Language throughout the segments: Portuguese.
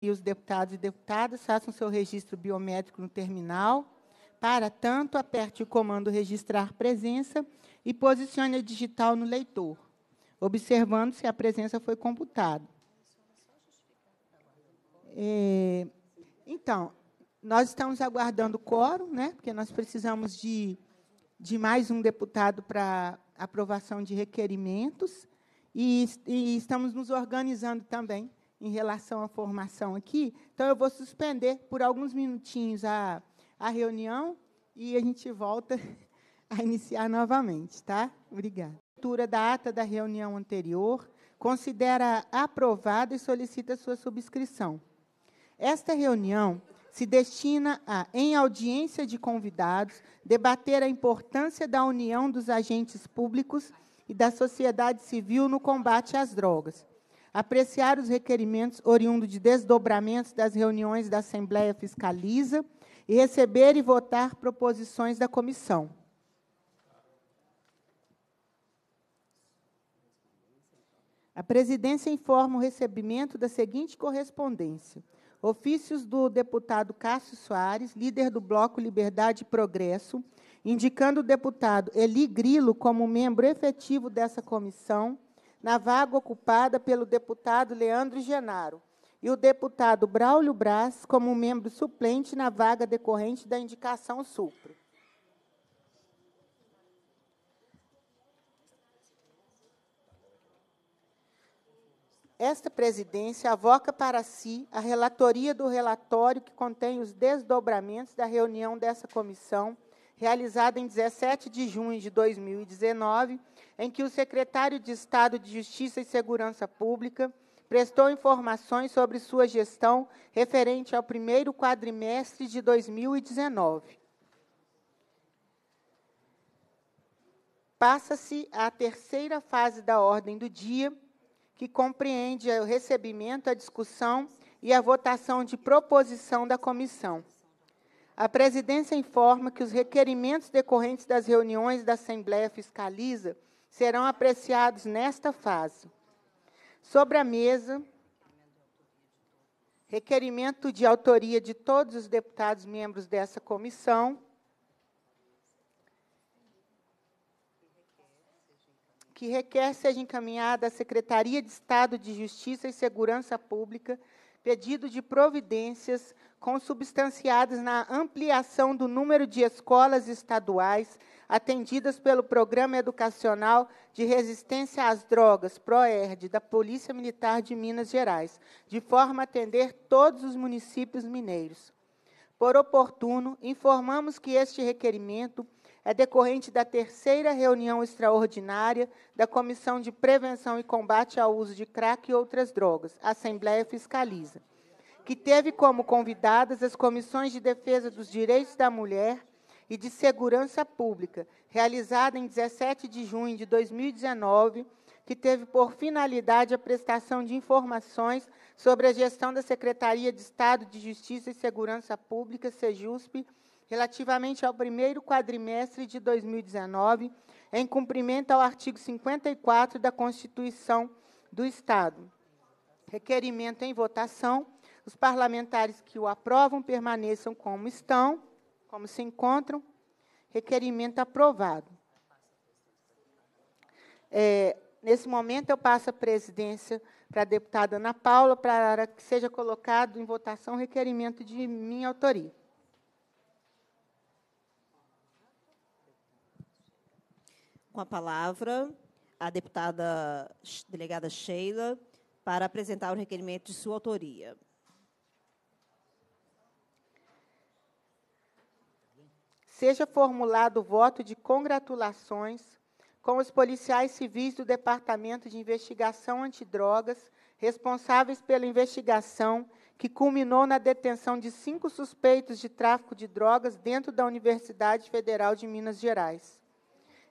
e os deputados e deputadas façam seu registro biométrico no terminal. Para tanto, aperte o comando Registrar Presença e posicione a digital no leitor, observando se a presença foi computada. É, então, nós estamos aguardando o quórum, né, porque nós precisamos de, de mais um deputado para aprovação de requerimentos, e, e estamos nos organizando também em relação à formação aqui. Então, eu vou suspender por alguns minutinhos a, a reunião e a gente volta a iniciar novamente, tá? Obrigada. Leitura da ata da reunião anterior considera aprovada e solicita sua subscrição. Esta reunião se destina a, em audiência de convidados, debater a importância da união dos agentes públicos e da sociedade civil no combate às drogas apreciar os requerimentos oriundos de desdobramentos das reuniões da Assembleia Fiscaliza e receber e votar proposições da comissão. A presidência informa o recebimento da seguinte correspondência: ofícios do deputado Cássio Soares, líder do Bloco Liberdade e Progresso, indicando o deputado Eli Grilo como membro efetivo dessa comissão na vaga ocupada pelo deputado Leandro Genaro, e o deputado Braulio Braz como membro suplente na vaga decorrente da indicação supro. Esta presidência avoca para si a relatoria do relatório que contém os desdobramentos da reunião dessa comissão realizada em 17 de junho de 2019, em que o secretário de Estado de Justiça e Segurança Pública prestou informações sobre sua gestão referente ao primeiro quadrimestre de 2019. Passa-se à terceira fase da ordem do dia, que compreende o recebimento, a discussão e a votação de proposição da comissão. A presidência informa que os requerimentos decorrentes das reuniões da Assembleia Fiscaliza serão apreciados nesta fase. Sobre a mesa, requerimento de autoria de todos os deputados membros dessa comissão, que requer seja encaminhada à Secretaria de Estado de Justiça e Segurança Pública pedido de providências consubstanciadas na ampliação do número de escolas estaduais atendidas pelo Programa Educacional de Resistência às Drogas, PROERD, da Polícia Militar de Minas Gerais, de forma a atender todos os municípios mineiros. Por oportuno, informamos que este requerimento é decorrente da terceira reunião extraordinária da Comissão de Prevenção e Combate ao Uso de Crack e Outras Drogas, Assembleia Fiscaliza, que teve como convidadas as comissões de defesa dos direitos da mulher e de segurança pública, realizada em 17 de junho de 2019 que teve por finalidade a prestação de informações sobre a gestão da Secretaria de Estado de Justiça e Segurança Pública, SEJUSP, relativamente ao primeiro quadrimestre de 2019, em cumprimento ao artigo 54 da Constituição do Estado. Requerimento em votação. Os parlamentares que o aprovam permaneçam como estão, como se encontram. Requerimento aprovado. É, nesse momento, eu passo a presidência para a deputada Ana Paula, para que seja colocado em votação o requerimento de minha autoria. com a palavra a deputada delegada Sheila para apresentar o requerimento de sua autoria. Seja formulado o voto de congratulações com os policiais civis do Departamento de Investigação Antidrogas, responsáveis pela investigação que culminou na detenção de cinco suspeitos de tráfico de drogas dentro da Universidade Federal de Minas Gerais.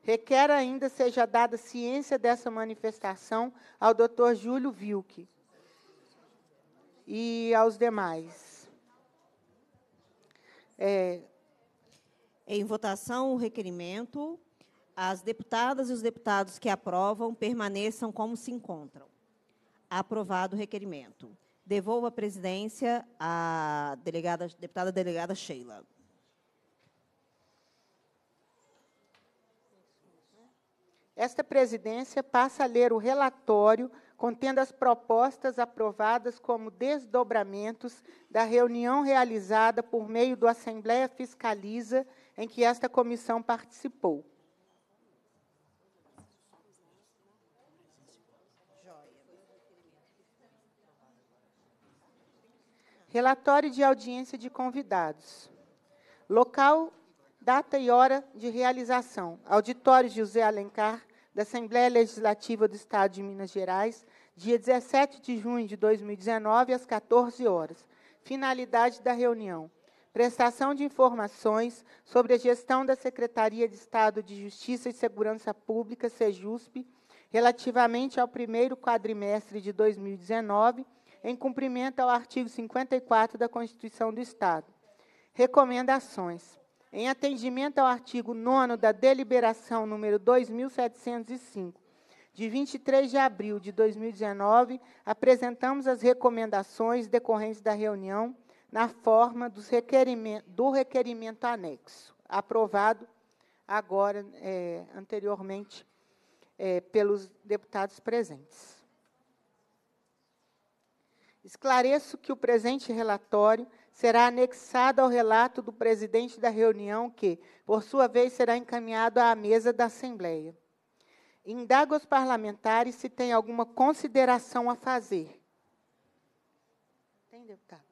Requer ainda seja dada ciência dessa manifestação ao Dr. Júlio Vilke e aos demais. É... Em votação, o requerimento. As deputadas e os deputados que aprovam permaneçam como se encontram. Aprovado o requerimento. Devolvo a presidência à delegada, deputada delegada Sheila. esta presidência passa a ler o relatório contendo as propostas aprovadas como desdobramentos da reunião realizada por meio do Assembleia Fiscaliza, em que esta comissão participou. Relatório de audiência de convidados. Local data e hora de realização. Auditório José Alencar, da Assembleia Legislativa do Estado de Minas Gerais, dia 17 de junho de 2019, às 14 horas. Finalidade da reunião: prestação de informações sobre a gestão da Secretaria de Estado de Justiça e Segurança Pública, SEJUSP, relativamente ao primeiro quadrimestre de 2019, em cumprimento ao artigo 54 da Constituição do Estado. Recomendações em atendimento ao artigo 9 da Deliberação número 2705, de 23 de abril de 2019, apresentamos as recomendações decorrentes da reunião na forma requerimento, do requerimento anexo, aprovado agora, é, anteriormente, é, pelos deputados presentes. Esclareço que o presente relatório será anexado ao relato do presidente da reunião, que, por sua vez, será encaminhado à mesa da Assembleia. Indago aos parlamentares se tem alguma consideração a fazer. Tem deputado? Tá.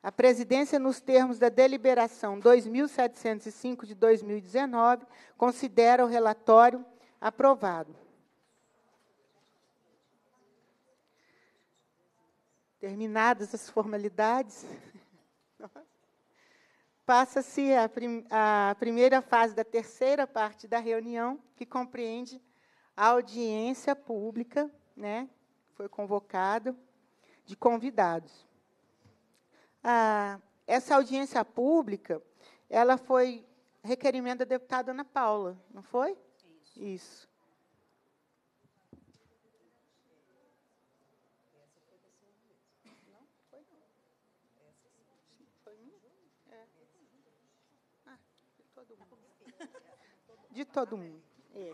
A presidência, nos termos da deliberação 2705 de 2019, considera o relatório aprovado. Terminadas as formalidades, passa-se a, prim a primeira fase da terceira parte da reunião, que compreende a audiência pública, né, foi convocado, de convidados. Ah, essa audiência pública, ela foi requerimento da deputada Ana Paula, não foi? Isso. Isso. de todo mundo. É.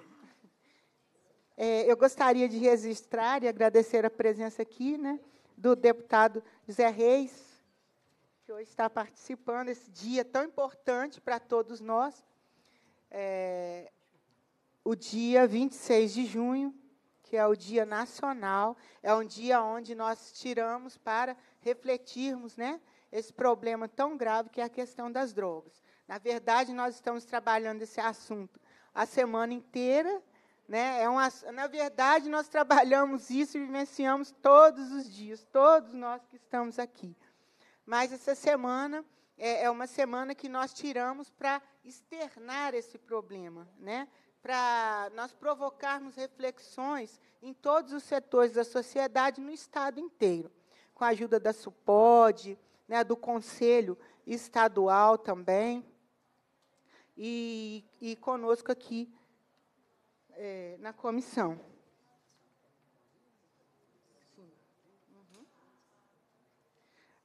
É, eu gostaria de registrar e agradecer a presença aqui né, do deputado José Reis, que hoje está participando desse dia tão importante para todos nós, é, o dia 26 de junho, que é o Dia Nacional, é um dia onde nós tiramos para refletirmos né, esse problema tão grave que é a questão das drogas. Na verdade, nós estamos trabalhando esse assunto a semana inteira. Né? É uma, na verdade, nós trabalhamos isso e vivenciamos todos os dias, todos nós que estamos aqui. Mas essa semana é, é uma semana que nós tiramos para externar esse problema, né? para nós provocarmos reflexões em todos os setores da sociedade no Estado inteiro, com a ajuda da SUPOD, né, do Conselho Estadual também e, e conosco aqui é, na comissão.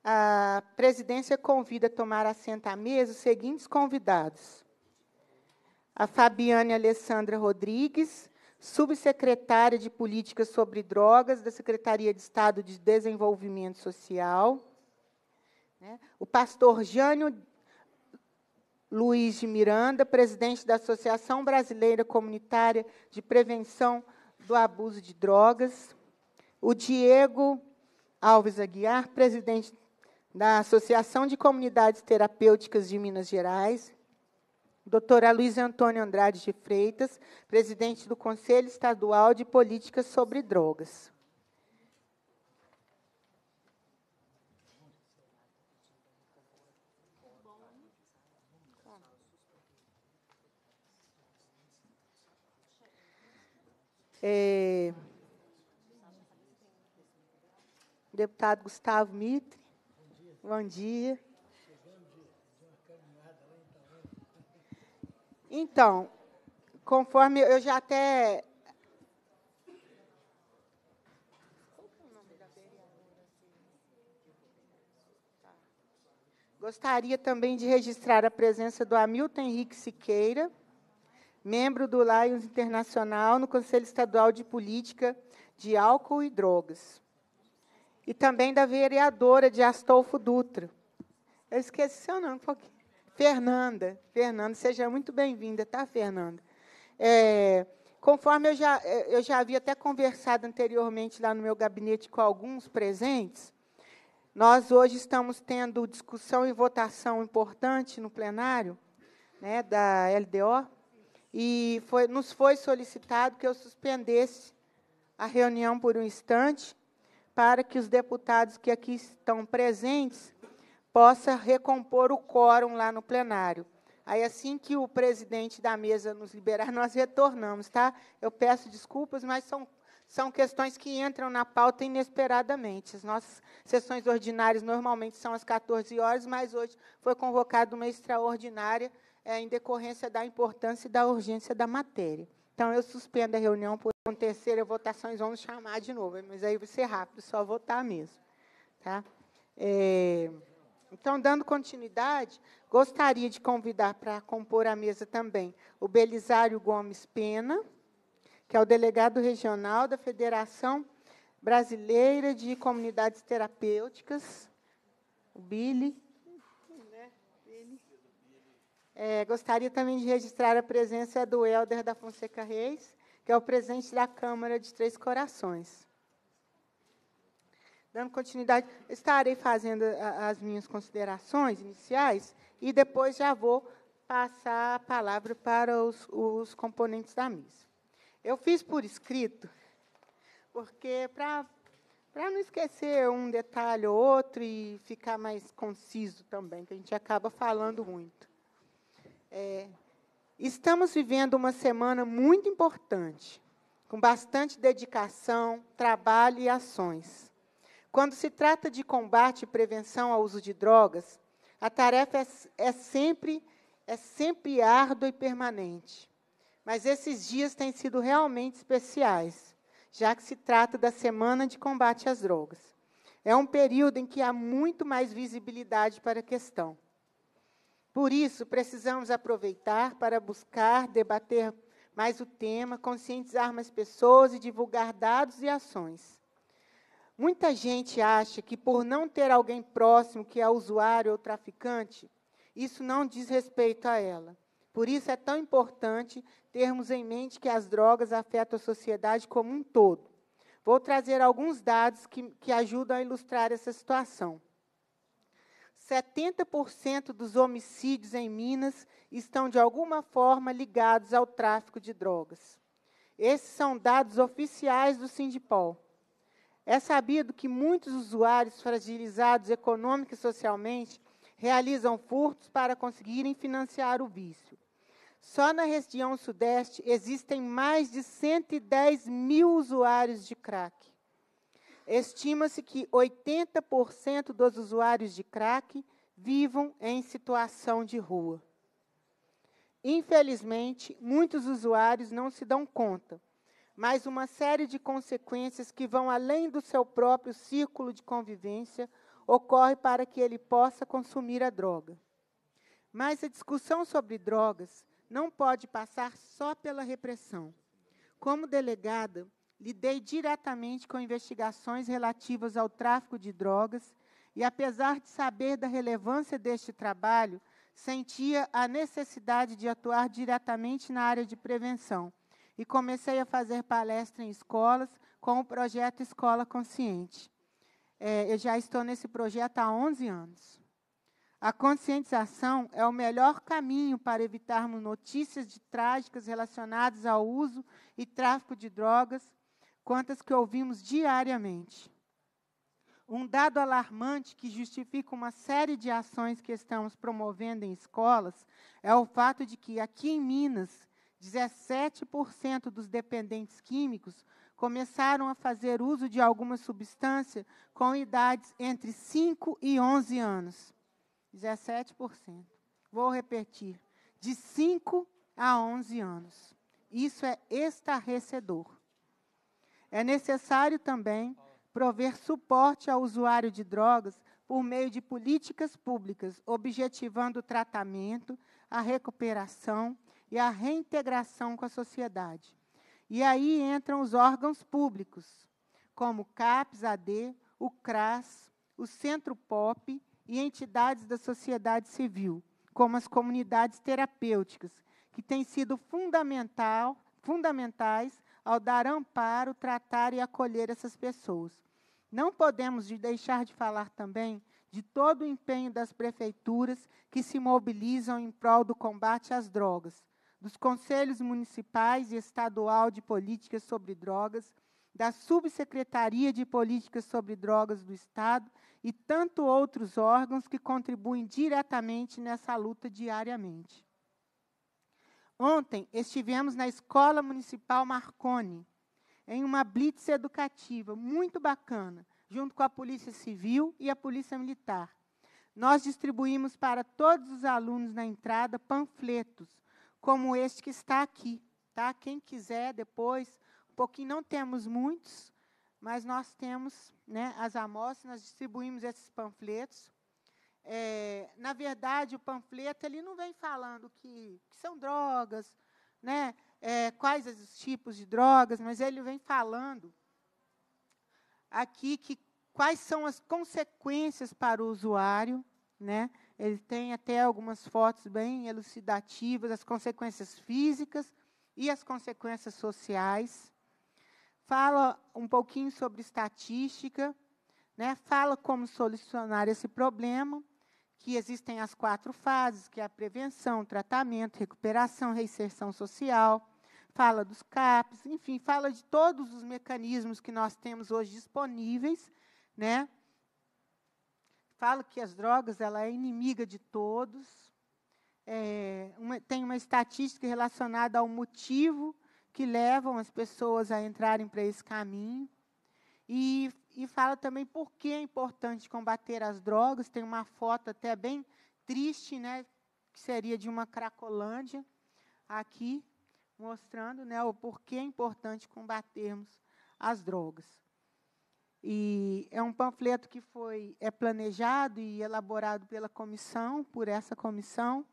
A presidência convida a tomar assento à mesa os seguintes convidados: a Fabiane Alessandra Rodrigues, subsecretária de Políticas sobre Drogas da Secretaria de Estado de Desenvolvimento Social, né? o pastor Jânio Luiz de Miranda, presidente da Associação Brasileira Comunitária de Prevenção do Abuso de Drogas. O Diego Alves Aguiar, presidente da Associação de Comunidades Terapêuticas de Minas Gerais. Doutora Luísa Antônio Andrade de Freitas, presidente do Conselho Estadual de Políticas sobre Drogas. É, deputado Gustavo Mitre. Bom dia. Então, conforme eu já até. Gostaria também de registrar a presença do Hamilton Henrique Siqueira, membro do Lions Internacional no Conselho Estadual de Política de Álcool e Drogas. E também da vereadora de Astolfo Dutra. Eu esqueci seu nome, porque... Fernanda. Fernanda, seja muito bem-vinda, tá, Fernanda? É, conforme eu já, é, eu já havia até conversado anteriormente lá no meu gabinete com alguns presentes, nós hoje estamos tendo discussão e votação importante no plenário né, da LDO, e foi, nos foi solicitado que eu suspendesse a reunião por um instante, para que os deputados que aqui estão presentes possam recompor o quórum lá no plenário. Aí, assim que o presidente da mesa nos liberar, nós retornamos, tá? Eu peço desculpas, mas são, são questões que entram na pauta inesperadamente. As nossas sessões ordinárias normalmente são às 14 horas, mas hoje foi convocada uma extraordinária é, em decorrência da importância e da urgência da matéria. Então, eu suspendo a reunião por acontecer a votação, eles vamos chamar de novo, mas aí vai ser rápido, só votar mesmo. Tá? É, então, dando continuidade, gostaria de convidar para compor a mesa também o Belisário Gomes Pena, que é o delegado regional da Federação Brasileira de Comunidades Terapêuticas, o Billy. É, gostaria também de registrar a presença do Helder da Fonseca Reis, que é o presidente da Câmara de Três Corações. Dando continuidade, estarei fazendo a, as minhas considerações iniciais e depois já vou passar a palavra para os, os componentes da mesa. Eu fiz por escrito, porque para não esquecer um detalhe ou outro e ficar mais conciso também, que a gente acaba falando muito. É, estamos vivendo uma semana muito importante, com bastante dedicação, trabalho e ações. Quando se trata de combate e prevenção ao uso de drogas, a tarefa é, é sempre é sempre árdua e permanente. Mas esses dias têm sido realmente especiais, já que se trata da Semana de Combate às Drogas. É um período em que há muito mais visibilidade para a questão. Por isso, precisamos aproveitar para buscar debater mais o tema, conscientizar mais pessoas e divulgar dados e ações. Muita gente acha que, por não ter alguém próximo que é usuário ou traficante, isso não diz respeito a ela. Por isso é tão importante termos em mente que as drogas afetam a sociedade como um todo. Vou trazer alguns dados que, que ajudam a ilustrar essa situação. 70% dos homicídios em Minas estão, de alguma forma, ligados ao tráfico de drogas. Esses são dados oficiais do Sindipol. É sabido que muitos usuários fragilizados econômica e socialmente realizam furtos para conseguirem financiar o vício. Só na região Sudeste existem mais de 110 mil usuários de crack. Estima-se que 80% dos usuários de crack vivam em situação de rua. Infelizmente, muitos usuários não se dão conta, mas uma série de consequências que vão além do seu próprio círculo de convivência ocorre para que ele possa consumir a droga. Mas a discussão sobre drogas não pode passar só pela repressão. Como delegada, Lidei diretamente com investigações relativas ao tráfico de drogas e, apesar de saber da relevância deste trabalho, sentia a necessidade de atuar diretamente na área de prevenção e comecei a fazer palestra em escolas com o projeto Escola Consciente. É, eu já estou nesse projeto há 11 anos. A conscientização é o melhor caminho para evitarmos notícias de trágicas relacionadas ao uso e tráfico de drogas, quantas que ouvimos diariamente. Um dado alarmante que justifica uma série de ações que estamos promovendo em escolas é o fato de que, aqui em Minas, 17% dos dependentes químicos começaram a fazer uso de alguma substância com idades entre 5 e 11 anos. 17%. Vou repetir. De 5 a 11 anos. Isso é estarrecedor. É necessário também prover suporte ao usuário de drogas por meio de políticas públicas, objetivando o tratamento, a recuperação e a reintegração com a sociedade. E aí entram os órgãos públicos, como CAPS, AD, o CRAS, o Centro POP e entidades da sociedade civil, como as comunidades terapêuticas, que têm sido fundamental, fundamentais ao dar amparo, tratar e acolher essas pessoas. Não podemos deixar de falar também de todo o empenho das prefeituras que se mobilizam em prol do combate às drogas, dos conselhos municipais e estadual de políticas sobre drogas, da Subsecretaria de Políticas sobre Drogas do Estado e tanto outros órgãos que contribuem diretamente nessa luta diariamente. Ontem estivemos na Escola Municipal Marconi, em uma blitz educativa muito bacana, junto com a Polícia Civil e a Polícia Militar. Nós distribuímos para todos os alunos na entrada panfletos, como este que está aqui. Tá? Quem quiser depois, um pouquinho, não temos muitos, mas nós temos né, as amostras, nós distribuímos esses panfletos. É, na verdade, o panfleto ele não vem falando que, que são drogas, né? É, quais os tipos de drogas, mas ele vem falando aqui que quais são as consequências para o usuário, né? Ele tem até algumas fotos bem elucidativas, as consequências físicas e as consequências sociais. Fala um pouquinho sobre estatística, né? Fala como solucionar esse problema, que existem as quatro fases, que é a prevenção, tratamento, recuperação, reinserção social, fala dos CAPs, enfim, fala de todos os mecanismos que nós temos hoje disponíveis, né? Fala que as drogas ela é inimiga de todos. É, uma, tem uma estatística relacionada ao motivo que levam as pessoas a entrarem para esse caminho. E e fala também por que é importante combater as drogas. Tem uma foto até bem triste, né, que seria de uma cracolândia, aqui mostrando né, o porquê é importante combatermos as drogas. E é um panfleto que foi é planejado e elaborado pela comissão, por essa comissão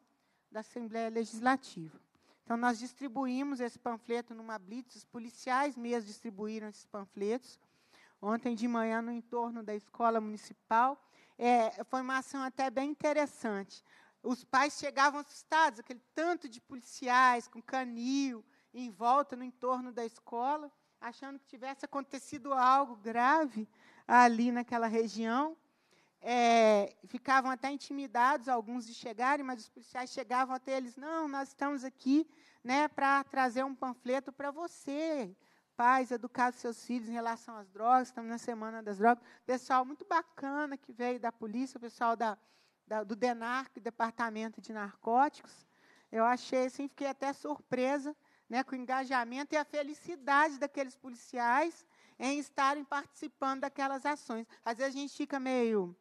da Assembleia Legislativa. Então nós distribuímos esse panfleto numa blitz, os policiais mesmo distribuíram esses panfletos ontem de manhã no entorno da escola municipal. É, foi uma ação até bem interessante. Os pais chegavam assustados, aquele tanto de policiais com canil em volta, no entorno da escola, achando que tivesse acontecido algo grave ali naquela região. É, ficavam até intimidados alguns de chegarem, mas os policiais chegavam até eles: não, nós estamos aqui né, para trazer um panfleto para você pais, os seus filhos em relação às drogas, estamos na Semana das Drogas. Pessoal muito bacana que veio da polícia, o pessoal da, da, do DENARC, Departamento de Narcóticos. Eu achei assim, fiquei até surpresa né, com o engajamento e a felicidade daqueles policiais em estarem participando daquelas ações. Às vezes a gente fica meio.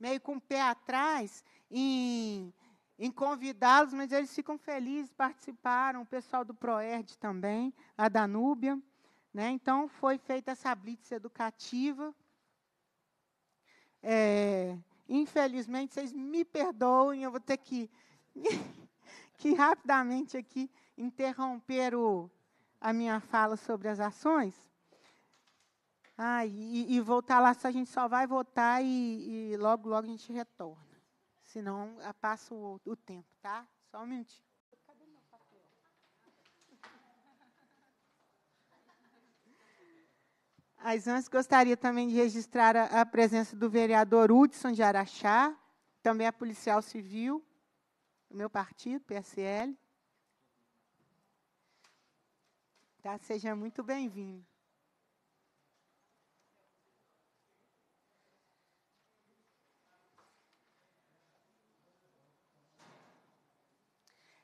meio com o pé atrás em em convidá-los, mas eles ficam felizes, participaram, o pessoal do Proerd também, a Danúbia. Né? Então, foi feita essa blitz educativa. É, infelizmente, vocês me perdoem, eu vou ter que, que rapidamente aqui interromper o, a minha fala sobre as ações. Ah, e, e voltar lá, a gente só vai votar e, e logo, logo a gente retorna senão ah, passa o, o tempo, tá? Só um minutinho. Mas antes gostaria também de registrar a, a presença do vereador Hudson de Araxá, também a é policial civil, do meu partido, PSL. Tá? Seja muito bem-vindo.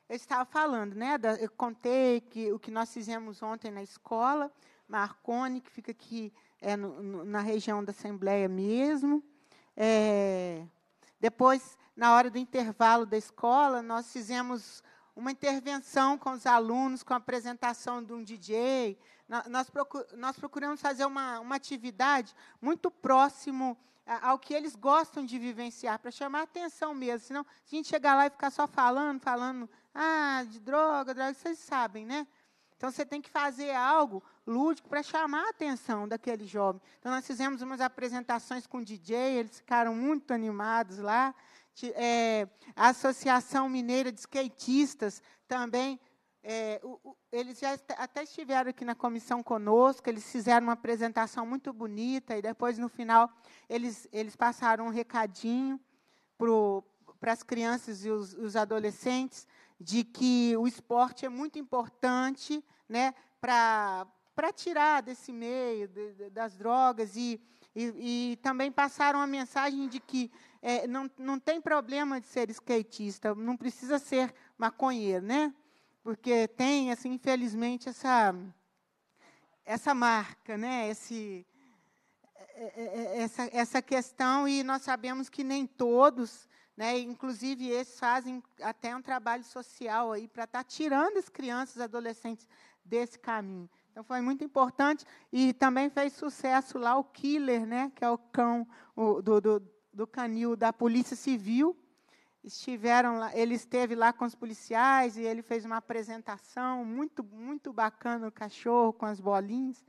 eu estava falando, né? Da, eu contei que o que nós fizemos ontem na escola, Marconi, que fica aqui é, no, no, na região da Assembleia mesmo. É, depois, na hora do intervalo da escola, nós fizemos uma intervenção com os alunos, com a apresentação de um DJ. Nós, procuramos fazer uma, uma atividade muito próximo ao que eles gostam de vivenciar, para chamar atenção mesmo. Senão, se a gente chegar lá e ficar só falando, falando, ah, de droga, droga, vocês sabem, né? Então, você tem que fazer algo lúdico para chamar a atenção daquele jovem. Então, nós fizemos umas apresentações com o DJ, eles ficaram muito animados lá. é, a Associação Mineira de Skatistas também é, o, o, eles já est até estiveram aqui na comissão conosco, eles fizeram uma apresentação muito bonita e depois, no final, eles, eles passaram um recadinho para as crianças e os, os, adolescentes de que o esporte é muito importante né, para tirar desse meio, de, de, das drogas, e, e, e, também passaram a mensagem de que é, não, não tem problema de ser skatista, não precisa ser maconheiro, né? porque tem, assim, infelizmente, essa, essa marca, né? Esse, é, é, é, essa, essa questão, e nós sabemos que nem todos, né, inclusive esses fazem até um trabalho social aí para estar tá tirando as crianças e adolescentes desse caminho. Então foi muito importante e também fez sucesso lá o Killer, né, que é o cão o, do, do, do canil da Polícia Civil, estiveram lá, ele esteve lá com os policiais e ele fez uma apresentação muito, muito bacana o cachorro com as bolinhas.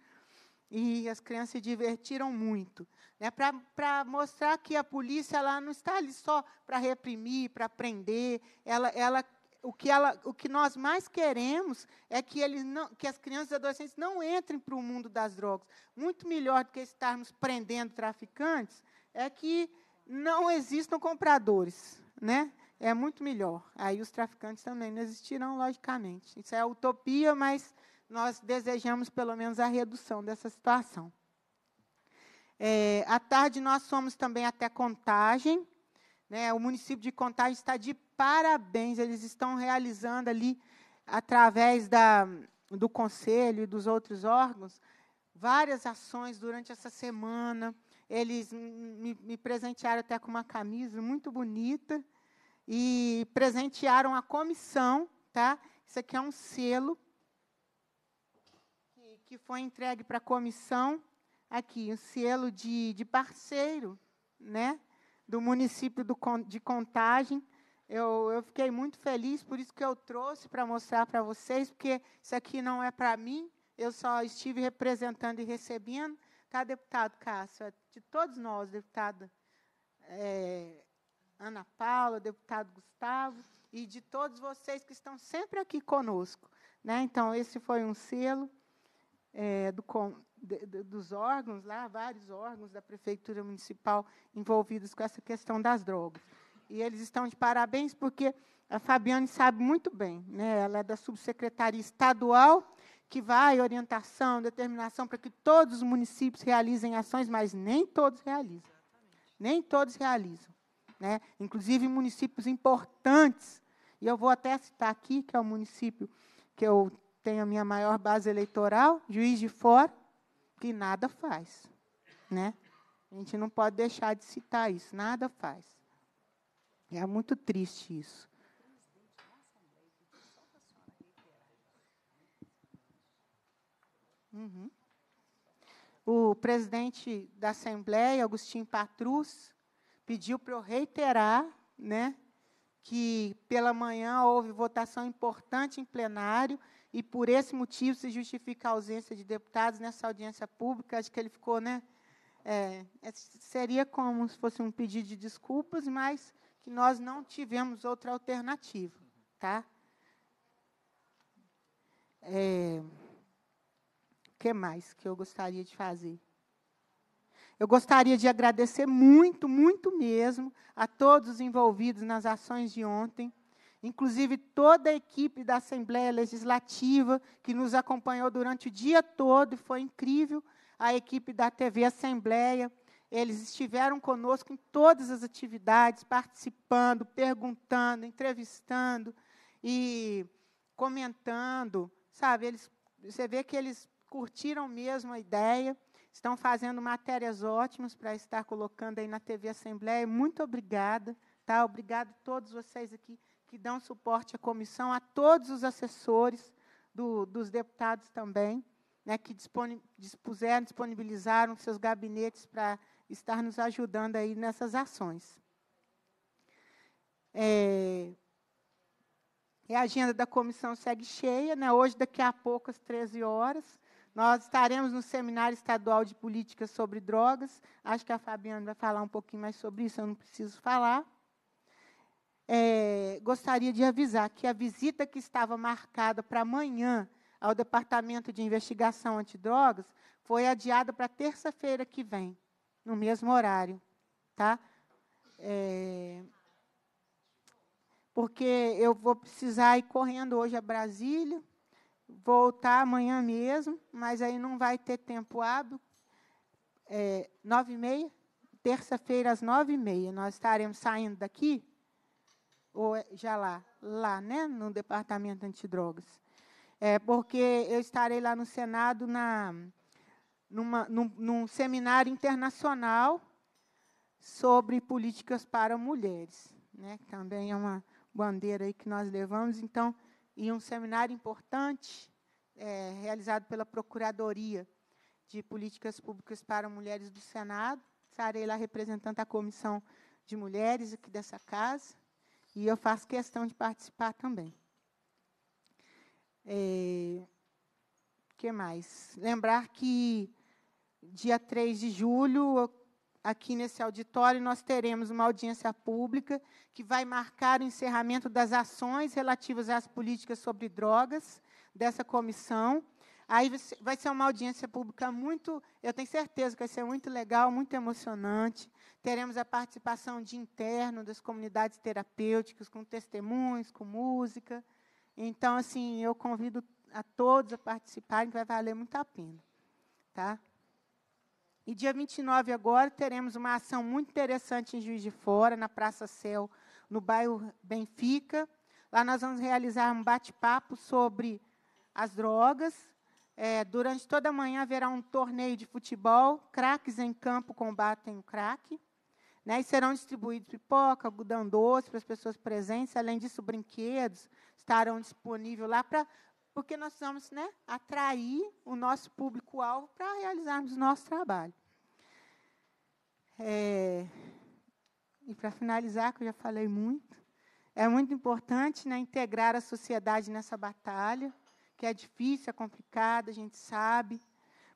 E as crianças se divertiram muito, né? Para mostrar que a polícia ela não está ali só para reprimir, para prender, ela, ela o que, ela, o que nós mais queremos é que, eles não, que as crianças e adolescentes não entrem para o mundo das drogas. Muito melhor do que estarmos prendendo traficantes é que não existam compradores né? É muito melhor. Aí os traficantes também não existirão, logicamente. Isso é utopia, mas nós desejamos pelo menos a redução dessa situação. É, à tarde nós somos também até Contagem. Né, o município de Contagem está de parabéns. Eles estão realizando ali, através da, do conselho e dos outros órgãos, várias ações durante essa semana. Eles me, me presentearam até com uma camisa muito bonita e presentearam a comissão, tá? Isso aqui é um selo que, que foi entregue para a comissão, aqui, um selo de, de parceiro, né? Do município do, de Contagem. Eu, eu, fiquei muito feliz, por isso que eu trouxe para mostrar para vocês, porque isso aqui não é para mim, eu só estive representando e recebendo, Tá, deputado Cássio, é de todos nós, deputado é, Ana Paula, deputado Gustavo, e de todos vocês que estão sempre aqui conosco. Né? Então, esse foi um selo é, do, de, dos órgãos lá, vários órgãos da Prefeitura Municipal envolvidos com essa questão das drogas. E eles estão de parabéns porque a Fabiane sabe muito bem, né? ela é da Subsecretaria Estadual que vai orientação, determinação para que todos os municípios realizem ações, mas nem todos realizam. Nem todos realizam. Né? Inclusive municípios importantes. E eu vou até citar aqui, que é o município que eu tenho a minha maior base eleitoral, Juiz de Fora, que nada faz. Né? A gente não pode deixar de citar isso, nada faz. É muito triste isso. Uhum. O presidente da Assembleia, Agostinho Patrus, pediu para eu reiterar né, que pela manhã houve votação importante em plenário e por esse motivo se justifica a ausência de deputados nessa audiência pública. Acho que ele ficou, né? É, é seria como se fosse um pedido de desculpas, mas que nós não tivemos outra alternativa, tá? É, que mais que eu gostaria de fazer? Eu gostaria de agradecer muito, muito mesmo a todos os envolvidos nas ações de ontem, inclusive toda a equipe da Assembleia Legislativa que nos acompanhou durante o dia todo, e foi incrível, a equipe da TV Assembleia, eles estiveram conosco em todas as atividades, participando, perguntando, entrevistando e comentando, sabe? Eles, você vê que eles curtiram mesmo a ideia, estão fazendo matérias ótimas para estar colocando aí na TV Assembleia. Muito obrigada, tá? Obrigado a todos vocês aqui que dão suporte à comissão, a todos os assessores do, dos deputados também, né, que dispuseram, disponibilizaram seus gabinetes para estar nos ajudando aí nessas ações. É, a agenda da comissão segue cheia, né? Hoje, daqui a pouco, às 13 horas, nós estaremos no Seminário Estadual de Políticas sobre Drogas. Acho que a Fabiana vai falar um pouquinho mais sobre isso, eu não preciso falar. É, gostaria de avisar que a visita que estava marcada para amanhã ao Departamento de Investigação Antidrogas foi adiada para terça-feira que vem, no mesmo horário. Tá? É, porque eu vou precisar ir correndo hoje a Brasília voltar amanhã mesmo, mas aí não vai ter tempo hábil. É, nove e meia? Terça-feira, às nove e meia, nós estaremos saindo daqui, ou é já lá? Lá, né? No Departamento Antidrogas. É, porque eu estarei lá no Senado na, numa, num, num seminário internacional sobre políticas para mulheres. Né? Também é uma bandeira aí que nós levamos. Então, e um seminário importante é, realizado pela Procuradoria de Políticas Públicas para Mulheres do Senado. Sarei lá representando a Comissão de Mulheres aqui dessa casa, e eu faço questão de participar também. O é, que mais? Lembrar que dia 3 de julho aqui nesse auditório, nós teremos uma audiência pública que vai marcar o encerramento das ações relativas às políticas sobre drogas dessa comissão. Aí vai ser uma audiência pública muito, eu tenho certeza que vai ser muito legal, muito emocionante. Teremos a participação de interno das comunidades terapêuticas, com testemunhos, com música. Então, assim, eu convido a todos a participarem, que vai valer muito a pena. Tá? E dia 29 agora teremos uma ação muito interessante em Juiz de Fora, na Praça Céu, no bairro Benfica. Lá nós vamos realizar um bate-papo sobre as drogas. É, durante toda a manhã haverá um torneio de futebol. Craques em campo combatem o craque. Né, e serão distribuídos pipoca, algodão doce para as pessoas presentes. Além disso, brinquedos estarão disponíveis lá para porque nós precisamos né, atrair o nosso público-alvo para realizarmos o nosso trabalho. É, e para finalizar, que eu já falei muito, é muito importante né, integrar a sociedade nessa batalha, que é difícil, é complicada, a gente sabe,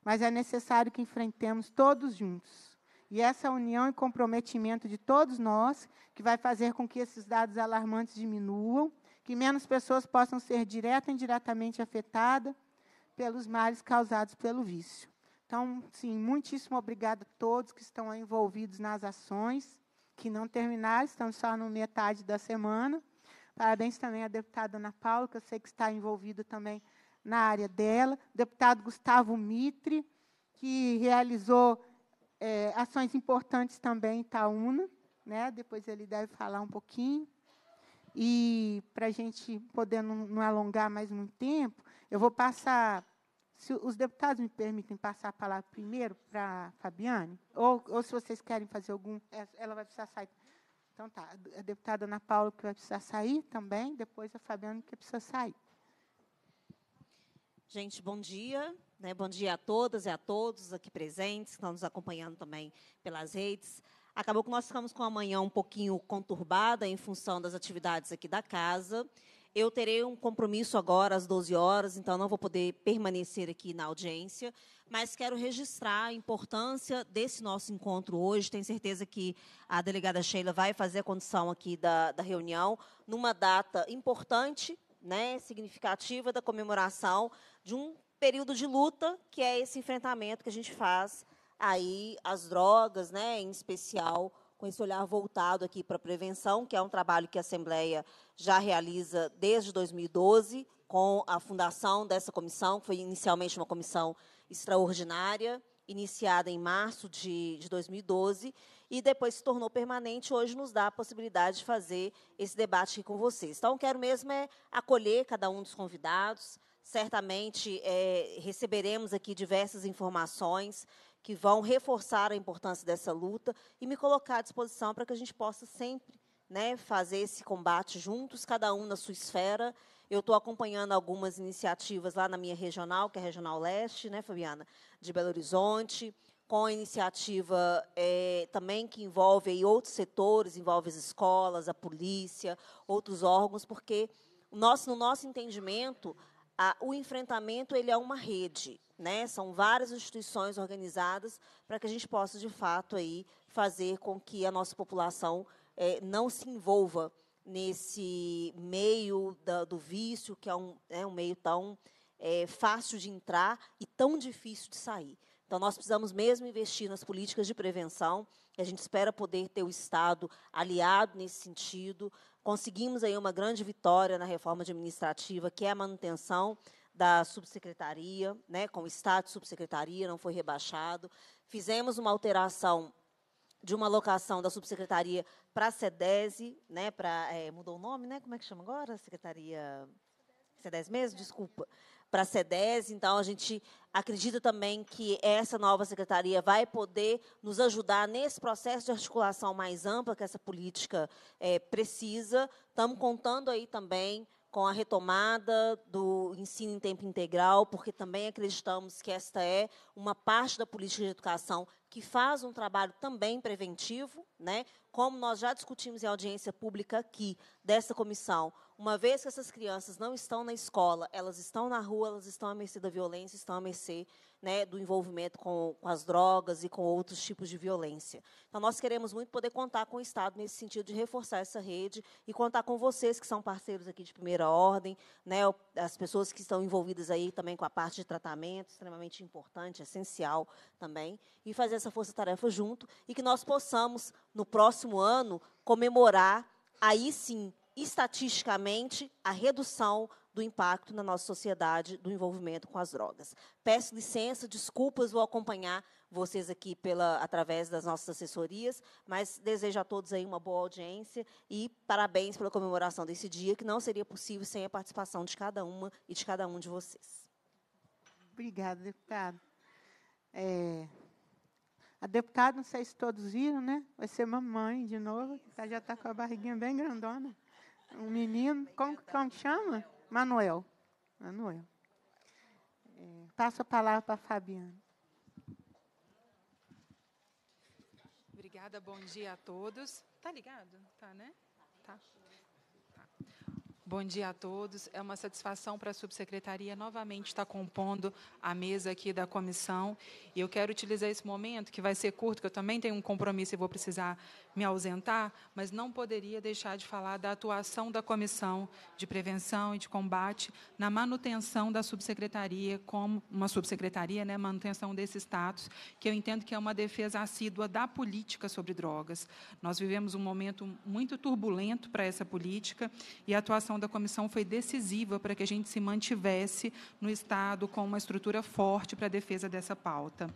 mas é necessário que enfrentemos todos juntos. E essa união e comprometimento de todos nós, que vai fazer com que esses dados alarmantes diminuam que menos pessoas possam ser direta e indiretamente afetadas pelos males causados pelo vício. Então, sim, muitíssimo obrigado a todos que estão envolvidos nas ações, que não terminaram, estamos só no metade da semana. Parabéns também à deputada Ana Paula, que eu sei que está envolvida também na área dela. Deputado Gustavo Mitre, que realizou é, ações importantes também em Itaúna. Né? Depois ele deve falar um pouquinho. E para a gente poder não, não, alongar mais muito tempo, eu vou passar. Se os deputados me permitem passar a palavra primeiro para a Fabiane, ou, ou se vocês querem fazer algum. Ela vai precisar sair. Então tá, a deputada Ana Paula que vai precisar sair também, depois a Fabiane que precisa sair. Gente, bom dia. Né? Bom dia a todas e a todos aqui presentes, que estão nos acompanhando também pelas redes. Acabou que nós ficamos com a manhã um pouquinho conturbada em função das atividades aqui da casa. Eu terei um compromisso agora às 12 horas, então não vou poder permanecer aqui na audiência, mas quero registrar a importância desse nosso encontro hoje. Tenho certeza que a delegada Sheila vai fazer a condição aqui da, da reunião, numa data importante, né, significativa da comemoração de um período de luta, que é esse enfrentamento que a gente faz aí as drogas, né, em especial com esse olhar voltado aqui para a prevenção, que é um trabalho que a Assembleia já realiza desde 2012, com a fundação dessa comissão, que foi inicialmente uma comissão extraordinária, iniciada em março de, de 2012, e depois se tornou permanente, hoje nos dá a possibilidade de fazer esse debate aqui com vocês. Então, quero mesmo é acolher cada um dos convidados, certamente é, receberemos aqui diversas informações que vão reforçar a importância dessa luta e me colocar à disposição para que a gente possa sempre né, fazer esse combate juntos, cada um na sua esfera. Eu estou acompanhando algumas iniciativas lá na minha regional, que é a Regional Leste, né, Fabiana, de Belo Horizonte, com a iniciativa é, também que envolve aí, outros setores, envolve as escolas, a polícia, outros órgãos, porque nosso, no nosso entendimento, a, o enfrentamento ele é uma rede, né? São várias instituições organizadas para que a gente possa de fato aí fazer com que a nossa população é, não se envolva nesse meio da, do vício que é um, é um meio tão é, fácil de entrar e tão difícil de sair. Então, nós precisamos mesmo investir nas políticas de prevenção. A gente espera poder ter o Estado aliado nesse sentido, Conseguimos aí uma grande vitória na reforma administrativa, que é a manutenção da subsecretaria, né, com o status subsecretaria, não foi rebaixado. Fizemos uma alteração de uma locação da subsecretaria para a SEDESE, né, pra, é, mudou o nome, né? Como é que chama agora? Secretaria. SEDESE mesmo? Desculpa para a CEDES, então a gente acredita também que essa nova secretaria vai poder nos ajudar nesse processo de articulação mais ampla que essa política é, precisa. Estamos contando aí também com a retomada do ensino em tempo integral, porque também acreditamos que esta é uma parte da política de educação que faz um trabalho também preventivo, né? Como nós já discutimos em audiência pública aqui dessa comissão, uma vez que essas crianças não estão na escola, elas estão na rua, elas estão à mercê da violência, estão à mercê né, do envolvimento com, com, as drogas e com outros tipos de violência. Então, nós queremos muito poder contar com o Estado nesse sentido de reforçar essa rede e contar com vocês, que são parceiros aqui de primeira ordem, né, as pessoas que estão envolvidas aí também com a parte de tratamento, extremamente importante, essencial também, e fazer essa força-tarefa junto e que nós possamos, no próximo ano, comemorar, aí sim, estatisticamente a redução do impacto na nossa sociedade do envolvimento com as drogas. Peço licença, desculpas, vou acompanhar vocês aqui pela, através das nossas assessorias, mas desejo a todos aí uma boa audiência e parabéns pela comemoração desse dia, que não seria possível sem a participação de cada uma e de cada um de vocês. Obrigada, deputado. É, a deputada, não sei se todos viram, né? Vai ser mamãe de novo, tá, já está com a barriguinha bem grandona um menino, como, que chama? Manuel. Manuel. É, passo a palavra para a Fabiana. Obrigada, bom dia a todos. Tá ligado? Tá, né? Tá. tá. Bom dia a todos. É uma satisfação para a subsecretaria novamente estar tá compondo a mesa aqui da comissão. E eu quero utilizar esse momento, que vai ser curto, que eu também tenho um compromisso e vou precisar me ausentar, mas não poderia deixar de falar da atuação da Comissão de Prevenção e de Combate na manutenção da subsecretaria, como uma subsecretaria, né, manutenção desse status, que eu entendo que é uma defesa assídua da política sobre drogas. Nós vivemos um momento muito turbulento para essa política e a atuação da Comissão foi decisiva para que a gente se mantivesse no Estado com uma estrutura forte para a defesa dessa pauta.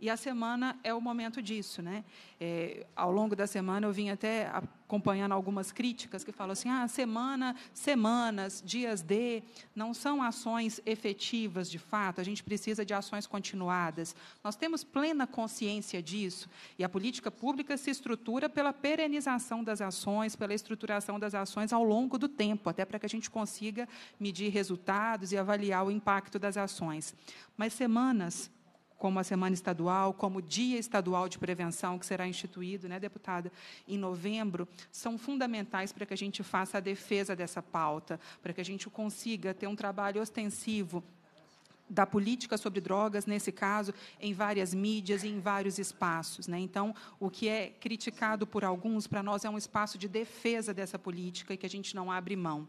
E a semana é o momento disso. Né? É, ao longo da semana, eu vim até acompanhando algumas críticas que falam assim: ah, semana, semanas, dias D, não são ações efetivas de fato, a gente precisa de ações continuadas. Nós temos plena consciência disso e a política pública se estrutura pela perenização das ações, pela estruturação das ações ao longo do tempo, até para que a gente consiga medir resultados e avaliar o impacto das ações. Mas semanas como a Semana Estadual, como o Dia Estadual de Prevenção, que será instituído, né, deputada, em novembro, são fundamentais para que a gente faça a defesa dessa pauta, para que a gente consiga ter um trabalho ostensivo da política sobre drogas, nesse caso, em várias mídias e em vários espaços. Né? Então, o que é criticado por alguns, para nós, é um espaço de defesa dessa política e que a gente não abre mão.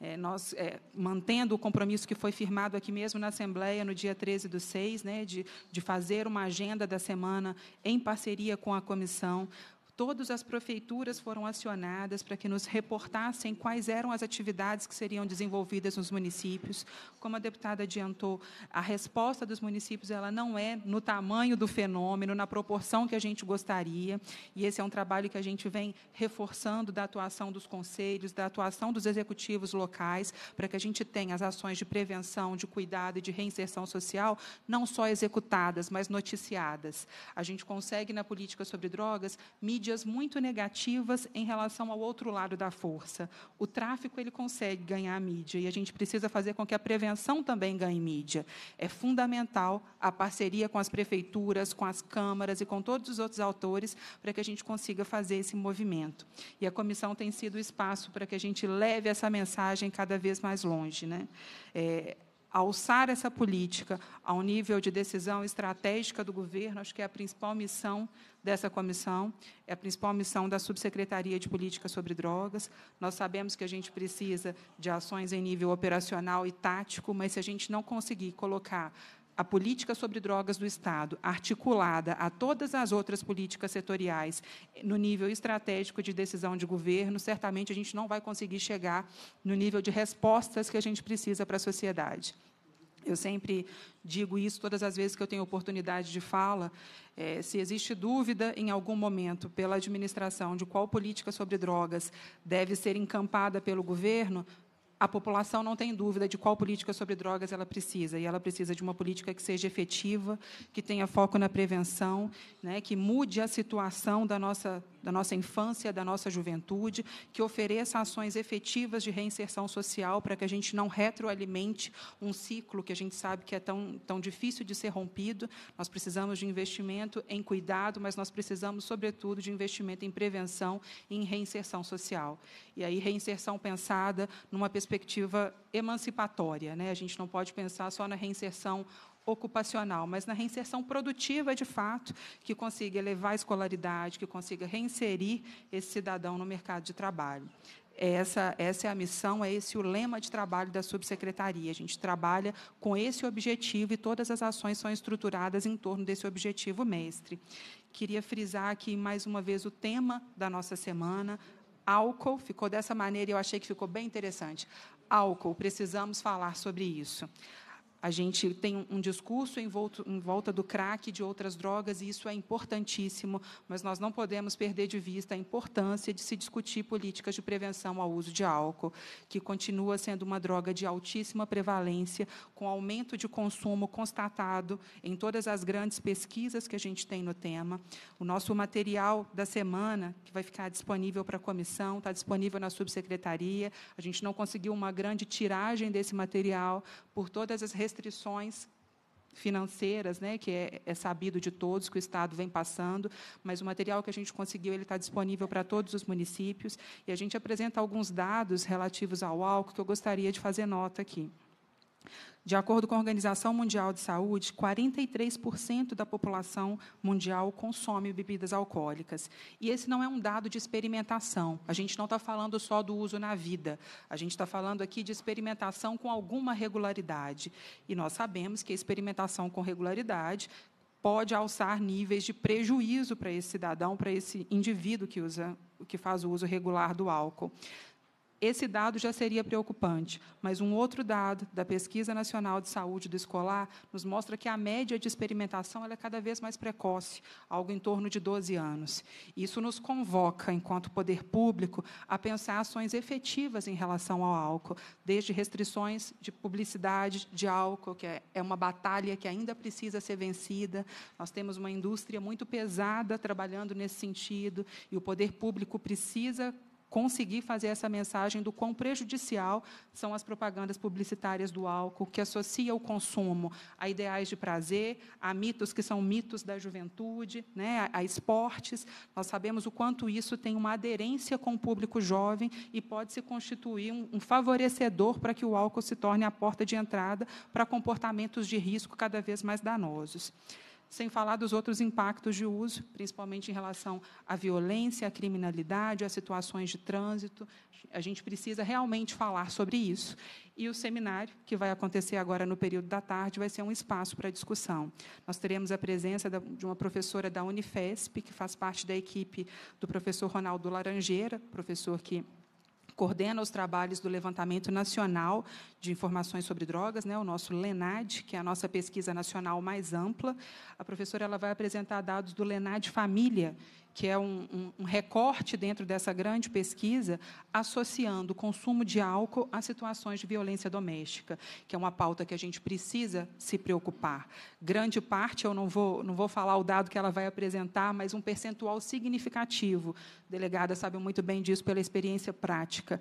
É, nós, é, mantendo o compromisso que foi firmado aqui mesmo na Assembleia, no dia 13 do 6, né, de, de fazer uma agenda da semana em parceria com a comissão, todas as prefeituras foram acionadas para que nos reportassem quais eram as atividades que seriam desenvolvidas nos municípios. Como a deputada adiantou, a resposta dos municípios ela não é no tamanho do fenômeno, na proporção que a gente gostaria, e esse é um trabalho que a gente vem reforçando da atuação dos conselhos, da atuação dos executivos locais, para que a gente tenha as ações de prevenção, de cuidado e de reinserção social não só executadas, mas noticiadas. A gente consegue na política sobre drogas mídia mídias muito negativas em relação ao outro lado da força. O tráfico ele consegue ganhar mídia e a gente precisa fazer com que a prevenção também ganhe mídia. É fundamental a parceria com as prefeituras, com as câmaras e com todos os outros autores para que a gente consiga fazer esse movimento. E a comissão tem sido o espaço para que a gente leve essa mensagem cada vez mais longe, né? É, alçar essa política ao nível de decisão estratégica do governo, acho que é a principal missão dessa comissão, é a principal missão da Subsecretaria de Política sobre Drogas. Nós sabemos que a gente precisa de ações em nível operacional e tático, mas se a gente não conseguir colocar a política sobre drogas do Estado, articulada a todas as outras políticas setoriais no nível estratégico de decisão de governo, certamente a gente não vai conseguir chegar no nível de respostas que a gente precisa para a sociedade. Eu sempre digo isso todas as vezes que eu tenho oportunidade de fala. É, se existe dúvida em algum momento pela administração de qual política sobre drogas deve ser encampada pelo governo, a população não tem dúvida de qual política sobre drogas ela precisa, e ela precisa de uma política que seja efetiva, que tenha foco na prevenção, né, que mude a situação da nossa da nossa infância, da nossa juventude, que ofereça ações efetivas de reinserção social para que a gente não retroalimente um ciclo que a gente sabe que é tão, tão difícil de ser rompido. Nós precisamos de investimento em cuidado, mas nós precisamos, sobretudo, de investimento em prevenção e em reinserção social. E aí, reinserção pensada numa perspectiva emancipatória. Né? A gente não pode pensar só na reinserção ocupacional, mas na reinserção produtiva, de fato, que consiga elevar a escolaridade, que consiga reinserir esse cidadão no mercado de trabalho. Essa, essa é a missão, é esse o lema de trabalho da subsecretaria. A gente trabalha com esse objetivo e todas as ações são estruturadas em torno desse objetivo mestre. Queria frisar aqui mais uma vez o tema da nossa semana, álcool. Ficou dessa maneira e eu achei que ficou bem interessante. Álcool, precisamos falar sobre isso. A gente tem um discurso em volta, em volta do crack e de outras drogas, e isso é importantíssimo, mas nós não podemos perder de vista a importância de se discutir políticas de prevenção ao uso de álcool, que continua sendo uma droga de altíssima prevalência, com aumento de consumo constatado em todas as grandes pesquisas que a gente tem no tema. O nosso material da semana, que vai ficar disponível para a comissão, está disponível na subsecretaria. A gente não conseguiu uma grande tiragem desse material, por todas as restrições financeiras, né, que é, é, sabido de todos que o estado vem passando, mas o material que a gente conseguiu ele está disponível para todos os municípios e a gente apresenta alguns dados relativos ao álcool que eu gostaria de fazer nota aqui. De acordo com a Organização Mundial de Saúde, 43% da população mundial consome bebidas alcoólicas. E esse não é um dado de experimentação. A gente não está falando só do uso na vida. A gente está falando aqui de experimentação com alguma regularidade. E nós sabemos que a experimentação com regularidade pode alçar níveis de prejuízo para esse cidadão, para esse indivíduo que usa, que faz o uso regular do álcool. Esse dado já seria preocupante, mas um outro dado da Pesquisa Nacional de Saúde do Escolar nos mostra que a média de experimentação é cada vez mais precoce, algo em torno de 12 anos. Isso nos convoca, enquanto poder público, a pensar ações efetivas em relação ao álcool, desde restrições de publicidade de álcool, que é, é uma batalha que ainda precisa ser vencida. Nós temos uma indústria muito pesada trabalhando nesse sentido e o poder público precisa conseguir fazer essa mensagem do quão prejudicial são as propagandas publicitárias do álcool, que associa o consumo a ideais de prazer, a mitos que são mitos da juventude, né, a, a esportes. Nós sabemos o quanto isso tem uma aderência com o público jovem e pode se constituir um, um favorecedor para que o álcool se torne a porta de entrada para comportamentos de risco cada vez mais danosos sem falar dos outros impactos de uso, principalmente em relação à violência, à criminalidade, às situações de trânsito. A gente precisa realmente falar sobre isso. E o seminário, que vai acontecer agora no período da tarde, vai ser um espaço para discussão. Nós teremos a presença de uma professora da Unifesp, que faz parte da equipe do professor Ronaldo Laranjeira, professor que coordena os trabalhos do Levantamento Nacional de Informações sobre Drogas, né, o nosso LENAD, que é a nossa pesquisa nacional mais ampla. A professora ela vai apresentar dados do LENAD Família, que é um, um, um recorte dentro dessa grande pesquisa, associando o consumo de álcool a situações de violência doméstica, que é uma pauta que a gente precisa se preocupar. Grande parte, eu não vou, não vou falar o dado que ela vai apresentar, mas um percentual significativo, a delegada sabe muito bem disso pela experiência prática,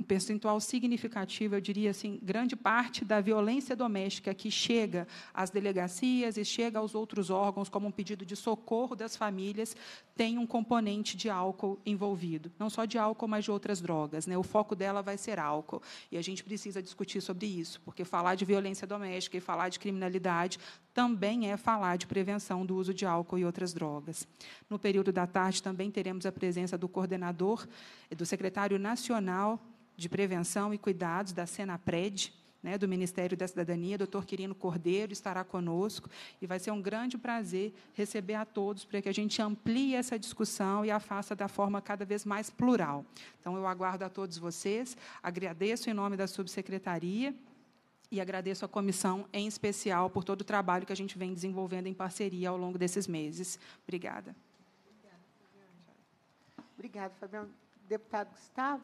um percentual significativo, eu diria assim, grande parte da violência doméstica que chega às delegacias e chega aos outros órgãos como um pedido de socorro das famílias tem um componente de álcool envolvido, não só de álcool, mas de outras drogas, né? O foco dela vai ser álcool e a gente precisa discutir sobre isso, porque falar de violência doméstica e falar de criminalidade também é falar de prevenção do uso de álcool e outras drogas. No período da tarde também teremos a presença do coordenador, do secretário nacional de Prevenção e Cuidados da Senapred, né, do Ministério da Cidadania, doutor Quirino Cordeiro, estará conosco e vai ser um grande prazer receber a todos para que a gente amplie essa discussão e a faça da forma cada vez mais plural. Então, eu aguardo a todos vocês, agradeço em nome da subsecretaria e agradeço à comissão, em especial, por todo o trabalho que a gente vem desenvolvendo em parceria ao longo desses meses. Obrigada. Obrigada, Fabiano. Deputado Gustavo.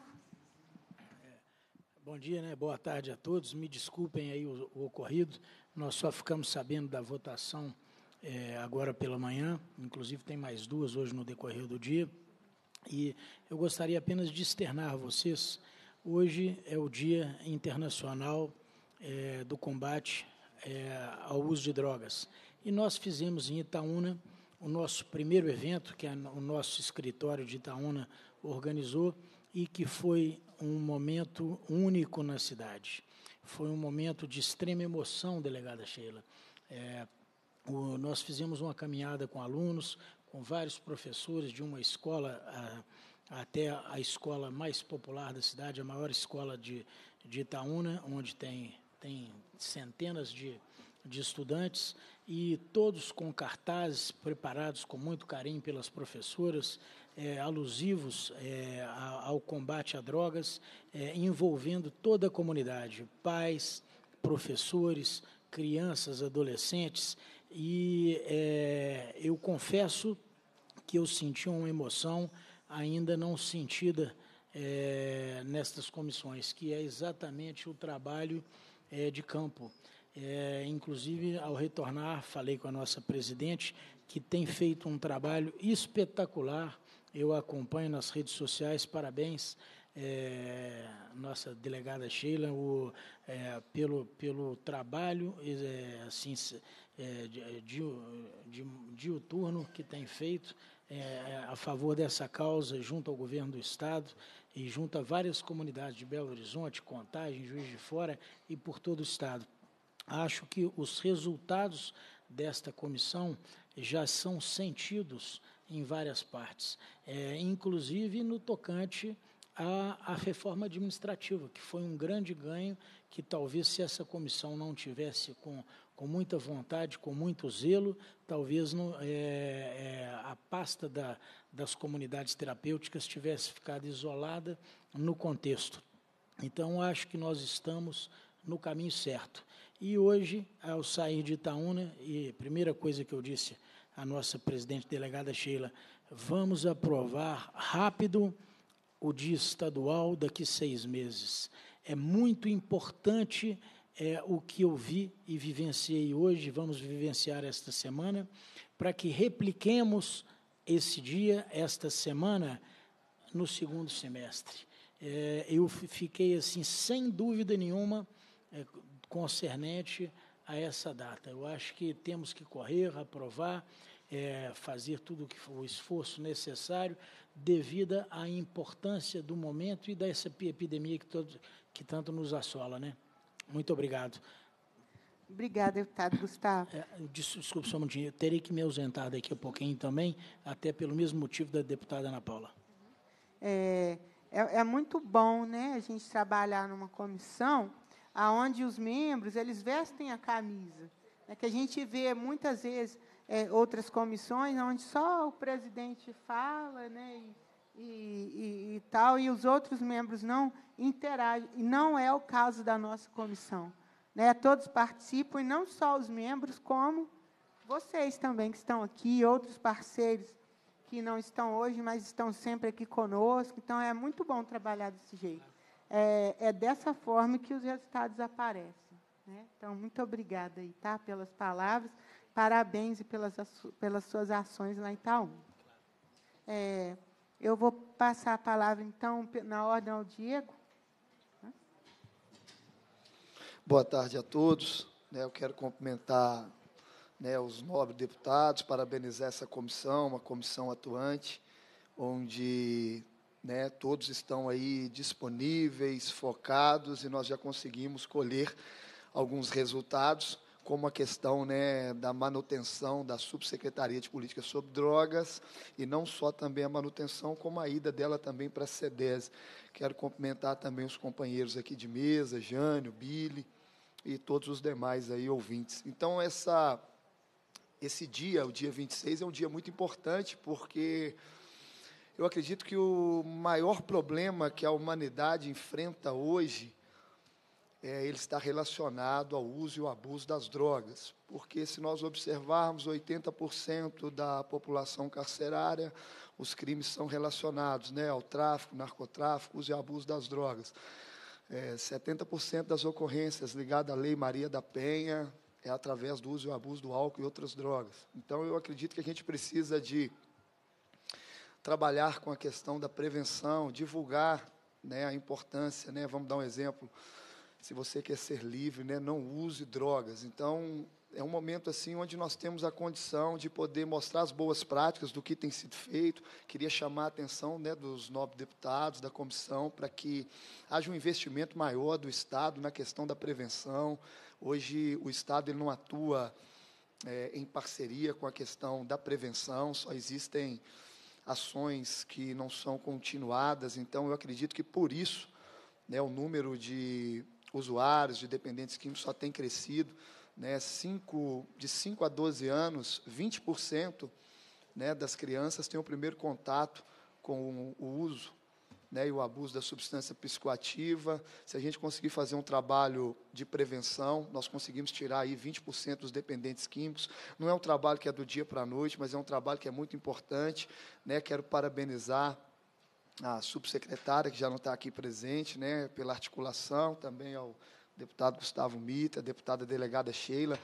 Bom dia, né? boa tarde a todos. Me desculpem aí o, o ocorrido, nós só ficamos sabendo da votação é, agora pela manhã, inclusive tem mais duas hoje no decorrer do dia. E eu gostaria apenas de externar a vocês: hoje é o Dia Internacional é, do Combate é, ao Uso de Drogas. E nós fizemos em Itaúna o nosso primeiro evento, que o nosso escritório de Itaúna organizou e que foi um momento único na cidade. Foi um momento de extrema emoção, delegada Sheila. É, o, nós fizemos uma caminhada com alunos, com vários professores de uma escola a, até a escola mais popular da cidade, a maior escola de, de Itaúna, onde tem, tem centenas de, de estudantes, e todos com cartazes preparados com muito carinho pelas professoras, é, alusivos é, ao combate a drogas, é, envolvendo toda a comunidade, pais, professores, crianças, adolescentes, e é, eu confesso que eu senti uma emoção ainda não sentida é, nestas comissões, que é exatamente o trabalho é, de campo. É, inclusive, ao retornar, falei com a nossa presidente, que tem feito um trabalho espetacular eu acompanho nas redes sociais, parabéns. É, nossa delegada Sheila o, é, pelo, pelo trabalho é, assim, é, de, de, diuturno que tem feito é, é, a favor dessa causa junto ao governo do Estado e junto a várias comunidades de Belo Horizonte, Contagem, Juiz de Fora e por todo o Estado. Acho que os resultados desta comissão já são sentidos em várias partes, é, inclusive no tocante à, à reforma administrativa, que foi um grande ganho que talvez se essa comissão não tivesse com, com muita vontade, com muito zelo, talvez é, é, a pasta da, das comunidades terapêuticas tivesse ficado isolada no contexto. Então, acho que nós estamos no caminho certo. E hoje, ao sair de Itaúna, e a primeira coisa que eu disse a nossa presidente delegada Sheila, vamos aprovar rápido o dia estadual daqui seis meses. É muito importante é, o que eu vi e vivenciei hoje, vamos vivenciar esta semana, para que repliquemos esse dia, esta semana, no segundo semestre. É, eu fiquei assim, sem dúvida nenhuma, é, concernente a essa data. Eu acho que temos que correr, aprovar, é, fazer tudo que for, o esforço necessário devido à importância do momento e dessa epidemia que, que tanto nos assola. Né? Muito obrigado. Obrigada, deputado Gustavo. É, desculpe só um minutinho, eu terei que me ausentar daqui a pouquinho também, até pelo mesmo motivo da deputada Ana Paula. É, é, é muito bom né, a gente trabalhar numa comissão aonde os membros eles vestem a camisa. É que a gente vê muitas vezes é, outras comissões onde só o presidente fala, né, e, e, e, tal, e os outros membros não interagem. E não é o caso da nossa comissão. Né? Todos participam, e não só os membros, como vocês também que estão aqui, outros parceiros que não estão hoje, mas estão sempre aqui conosco. Então, é muito bom trabalhar desse jeito é, é dessa forma que os resultados aparecem. Né? Então, muito obrigada aí, tá, pelas palavras. Parabéns e pelas, pelas suas ações lá em Itaú. É, eu vou passar a palavra, então, na ordem ao Diego. Boa tarde a todos. Né? Eu quero cumprimentar né, os nobres deputados, parabenizar essa comissão, uma comissão atuante, onde né, todos estão aí disponíveis, focados e nós já conseguimos colher alguns resultados, como a questão né, da manutenção da Subsecretaria de Política sobre Drogas e não só também a manutenção, como a ida dela também para a CEDES. Quero cumprimentar também os companheiros aqui de mesa, Jânio, Billy e todos os demais aí ouvintes. Então essa esse dia, o dia 26 é um dia muito importante porque eu acredito que o maior problema que a humanidade enfrenta hoje é, ele está relacionado ao uso e ao abuso das drogas. Porque se nós observarmos 80% da população carcerária, os crimes são relacionados né, ao tráfico, narcotráfico, uso e abuso das drogas. É, 70% das ocorrências ligadas à Lei Maria da Penha é através do uso e abuso do álcool e outras drogas. Então, eu acredito que a gente precisa de trabalhar com a questão da prevenção, divulgar né, a importância. Né, vamos dar um exemplo. Se você quer ser livre, né, não use drogas. Então, é um momento assim onde nós temos a condição de poder mostrar as boas práticas do que tem sido feito. Queria chamar a atenção né, dos nobres deputados, da comissão, para que haja um investimento maior do Estado na questão da prevenção. Hoje, o Estado ele não atua é, em parceria com a questão da prevenção, só existem ações que não são continuadas. Então, eu acredito que por isso né, o número de usuários, de dependentes químicos, só tem crescido. Né, cinco, de 5 a 12 anos, 20% né, das crianças têm o primeiro contato com o uso né, e o abuso da substância psicoativa. Se a gente conseguir fazer um trabalho de prevenção, nós conseguimos tirar aí 20% dos dependentes químicos. Não é um trabalho que é do dia para a noite, mas é um trabalho que é muito importante. Né, quero parabenizar a subsecretária, que já não está aqui presente, né, pela articulação, também ao deputado Gustavo Mita, deputada delegada Sheila,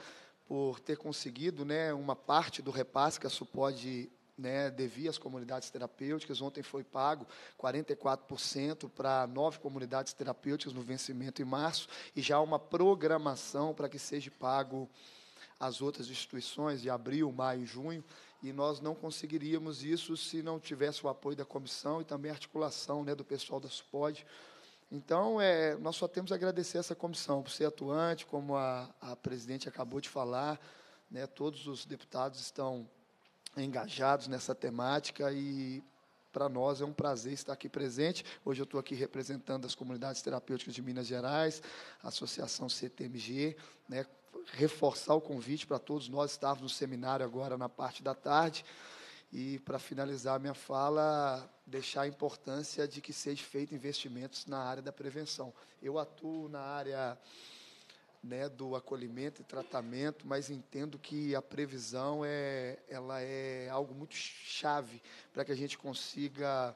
por ter conseguido né, uma parte do repasse que a SUPOD né, devia às comunidades terapêuticas. Ontem foi pago 44% para nove comunidades terapêuticas no vencimento em março, e já há uma programação para que seja pago às outras instituições de abril, maio e junho. E nós não conseguiríamos isso se não tivesse o apoio da comissão e também a articulação né, do pessoal da SUPOD. Então, é, nós só temos a agradecer essa comissão por ser atuante, como a, a presidente acabou de falar. Né, todos os deputados estão engajados nessa temática e para nós é um prazer estar aqui presente. Hoje eu estou aqui representando as comunidades terapêuticas de Minas Gerais, a Associação CTMG, né, reforçar o convite para todos nós estarmos no seminário agora na parte da tarde. E, para finalizar a minha fala, deixar a importância de que seja feito investimentos na área da prevenção. Eu atuo na área né, do acolhimento e tratamento, mas entendo que a previsão é, ela é algo muito chave para que a gente consiga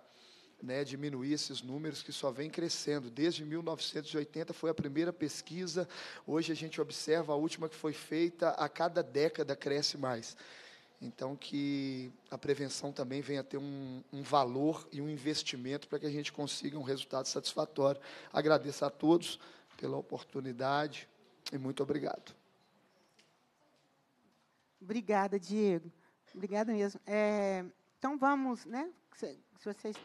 né, diminuir esses números que só vem crescendo. Desde 1980 foi a primeira pesquisa, hoje a gente observa a última que foi feita, a cada década cresce mais. Então, que a prevenção também venha a ter um, um valor e um investimento para que a gente consiga um resultado satisfatório. Agradeço a todos pela oportunidade. E muito obrigado. Obrigada, Diego. Obrigada mesmo. É, então vamos, né? Se, se vocês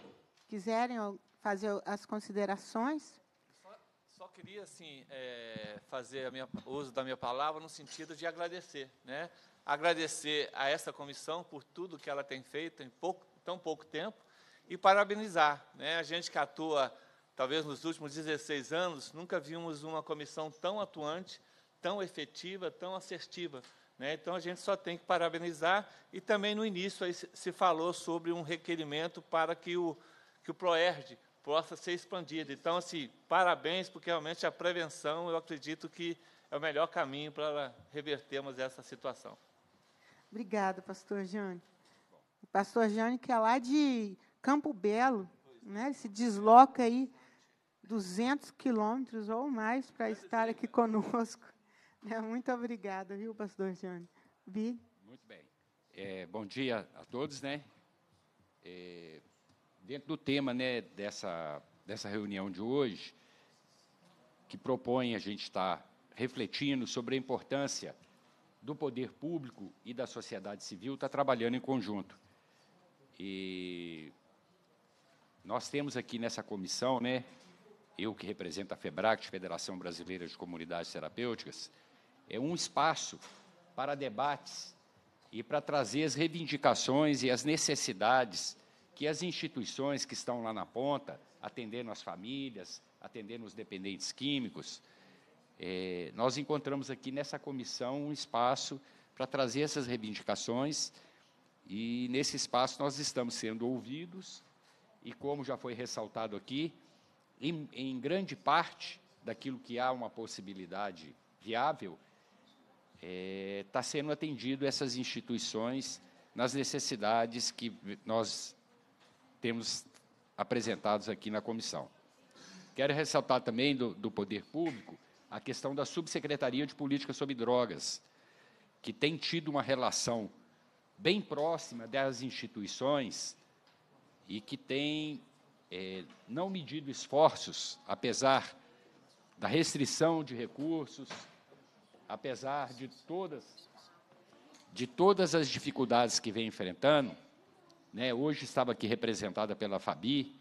quiserem fazer as considerações. Só, só queria assim é, fazer minha, uso da minha palavra no sentido de agradecer, né? Agradecer a essa comissão por tudo que ela tem feito em pouco, tão pouco tempo e parabenizar, né? A gente que atua Talvez nos últimos 16 anos nunca vimos uma comissão tão atuante, tão efetiva, tão assertiva. Né? Então a gente só tem que parabenizar. E também no início aí se falou sobre um requerimento para que o, que o PROERD possa ser expandido. Então, assim, parabéns, porque realmente a prevenção eu acredito que é o melhor caminho para revertermos essa situação. Obrigada, pastor Jane. pastor Jane, que é lá de Campo Belo, né? se desloca aí 200 quilômetros ou mais para estar assim, aqui né? conosco. Né, muito obrigada, viu, pastor Johnny? Muito bem. É, bom dia a todos, né? É, dentro do tema né, dessa, dessa reunião de hoje, que propõe a gente estar tá refletindo sobre a importância do poder público e da sociedade civil estar tá trabalhando em conjunto. E nós temos aqui nessa comissão, né, eu que represento a FEBRAC, Federação Brasileira de Comunidades Terapêuticas, é um espaço para debates e para trazer as reivindicações e as necessidades que as instituições que estão lá na ponta, atendendo as famílias, atendendo os dependentes químicos, é, nós encontramos aqui nessa comissão um espaço para trazer essas reivindicações e nesse espaço nós estamos sendo ouvidos e como já foi ressaltado aqui, em, em grande parte daquilo que há uma possibilidade viável, está é, tá sendo atendido essas instituições nas necessidades que nós temos apresentados aqui na comissão. Quero ressaltar também do, do poder público a questão da subsecretaria de política sobre drogas, que tem tido uma relação bem próxima das instituições e que tem é, não medido esforços, apesar da restrição de recursos, apesar de todas, de todas as dificuldades que vem enfrentando, né, hoje estava aqui representada pela Fabi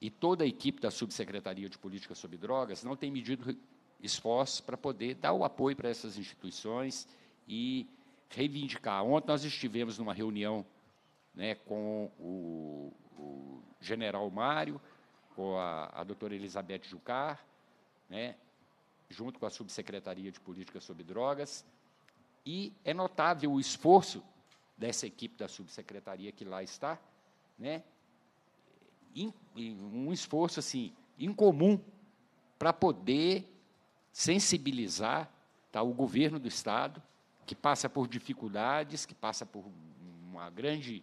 e toda a equipe da Subsecretaria de Política sobre Drogas não tem medido esforços para poder dar o apoio para essas instituições e reivindicar. Ontem nós estivemos numa reunião né, com o o general Mário, com a, a doutora Elizabeth Jucar, né, junto com a Subsecretaria de Política sobre Drogas, e é notável o esforço dessa equipe da subsecretaria que lá está, né, in, in, um esforço assim incomum para poder sensibilizar tá, o governo do estado que passa por dificuldades, que passa por uma grande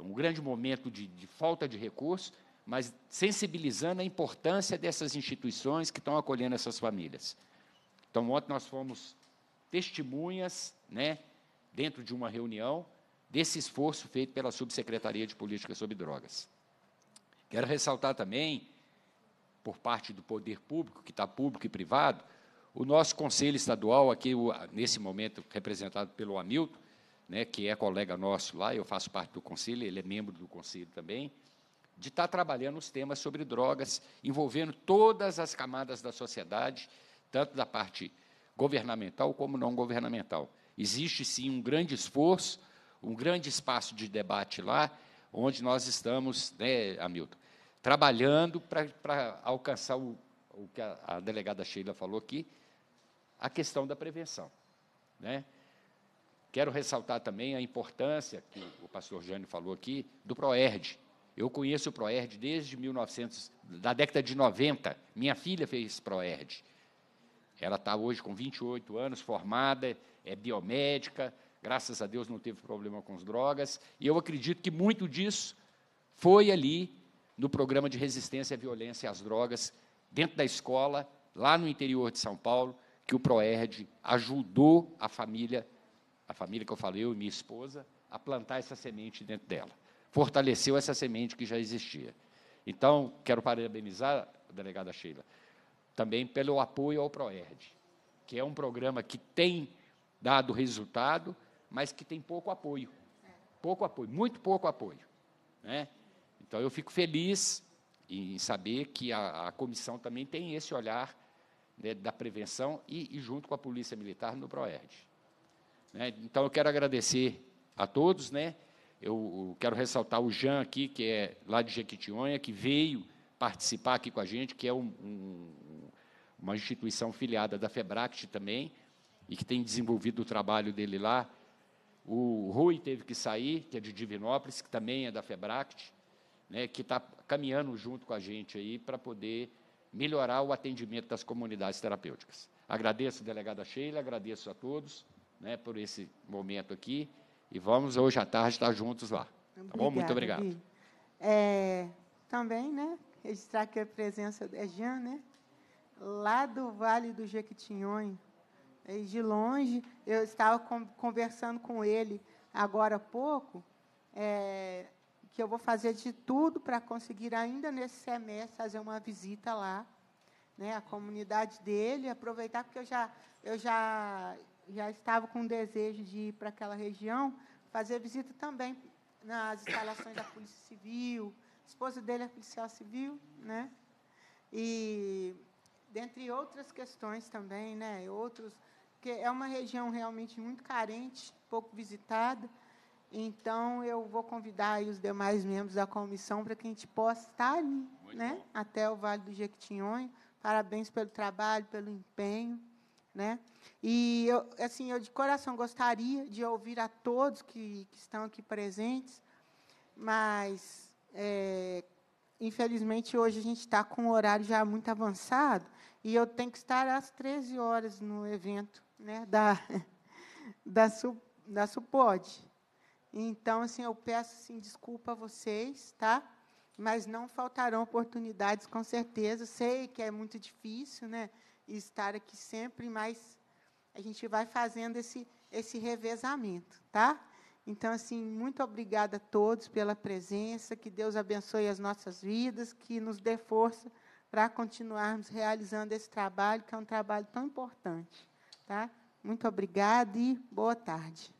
um grande momento de, de falta de recursos, mas sensibilizando a importância dessas instituições que estão acolhendo essas famílias. Então, ontem nós fomos testemunhas, né, dentro de uma reunião, desse esforço feito pela Subsecretaria de Política sobre Drogas. Quero ressaltar também, por parte do poder público, que está público e privado, o nosso Conselho Estadual, aqui, nesse momento representado pelo Hamilton, né, que é colega nosso lá, eu faço parte do conselho, ele é membro do conselho também, de estar tá trabalhando os temas sobre drogas, envolvendo todas as camadas da sociedade, tanto da parte governamental como não governamental. Existe sim um grande esforço, um grande espaço de debate lá, onde nós estamos, né, Hamilton, trabalhando para alcançar o, o que a, a delegada Sheila falou aqui, a questão da prevenção. Né? Quero ressaltar também a importância, que o pastor Jânio falou aqui, do PROERD. Eu conheço o PROERD desde 1900, da década de 90. Minha filha fez PROERD. Ela está hoje com 28 anos, formada, é biomédica, graças a Deus não teve problema com as drogas, e eu acredito que muito disso foi ali no programa de resistência à violência e às drogas, dentro da escola, lá no interior de São Paulo, que o PROERD ajudou a família a família que eu falei, eu e minha esposa, a plantar essa semente dentro dela. Fortaleceu essa semente que já existia. Então, quero parabenizar a delegada Sheila também pelo apoio ao PROERD, que é um programa que tem dado resultado, mas que tem pouco apoio. Pouco apoio, muito pouco apoio. Né? Então, eu fico feliz em saber que a, a comissão também tem esse olhar né, da prevenção e, e junto com a Polícia Militar no PROERD. Né? Então eu quero agradecer a todos, né? Eu quero ressaltar o Jean aqui, que é lá de Jequitinhonha, que veio participar aqui com a gente, que é um, um, uma instituição filiada da Febract também, e que tem desenvolvido o trabalho dele lá. O Rui teve que sair, que é de Divinópolis, que também é da Febract, né, que está caminhando junto com a gente aí para poder melhorar o atendimento das comunidades terapêuticas. Agradeço, delegada Sheila, agradeço a todos né, por esse momento aqui. E vamos hoje à tarde estar juntos lá. Obrigada, tá bom? Muito obrigado. É, também, né? Registrar aqui a presença da Jean, né? Lá do Vale do Jequitinhonha. de longe, eu estava conversando com ele agora há pouco, é, que eu vou fazer de tudo para conseguir, ainda nesse semestre, fazer uma visita lá, né, a comunidade dele, aproveitar, porque eu já, eu já já estava com desejo de ir para aquela região, fazer visita também nas instalações da Polícia Civil. A esposa dele é policial civil, né? E dentre outras questões também, né? Outros que é uma região realmente muito carente, pouco visitada. Então eu vou convidar os demais membros da comissão para que a gente possa estar ali, muito né? Bom. Até o Vale do Jequitinhonha. Parabéns pelo trabalho, pelo empenho. Né? E, eu, assim, eu de coração gostaria de ouvir a todos que, que estão aqui presentes, mas, é, infelizmente, hoje a gente está com o horário já muito avançado e eu tenho que estar às 13 horas no evento né, da, da, su, da SUPOD. Então, assim, eu peço assim, desculpa a vocês, tá? Mas não faltarão oportunidades, com certeza. Sei que é muito difícil, né? estar aqui sempre, mas a gente vai fazendo esse, esse revezamento, tá? Então, assim, muito obrigada a todos pela presença, que Deus abençoe as nossas vidas, que nos dê força para continuarmos realizando esse trabalho, que é um trabalho tão importante, tá? Muito obrigada e boa tarde.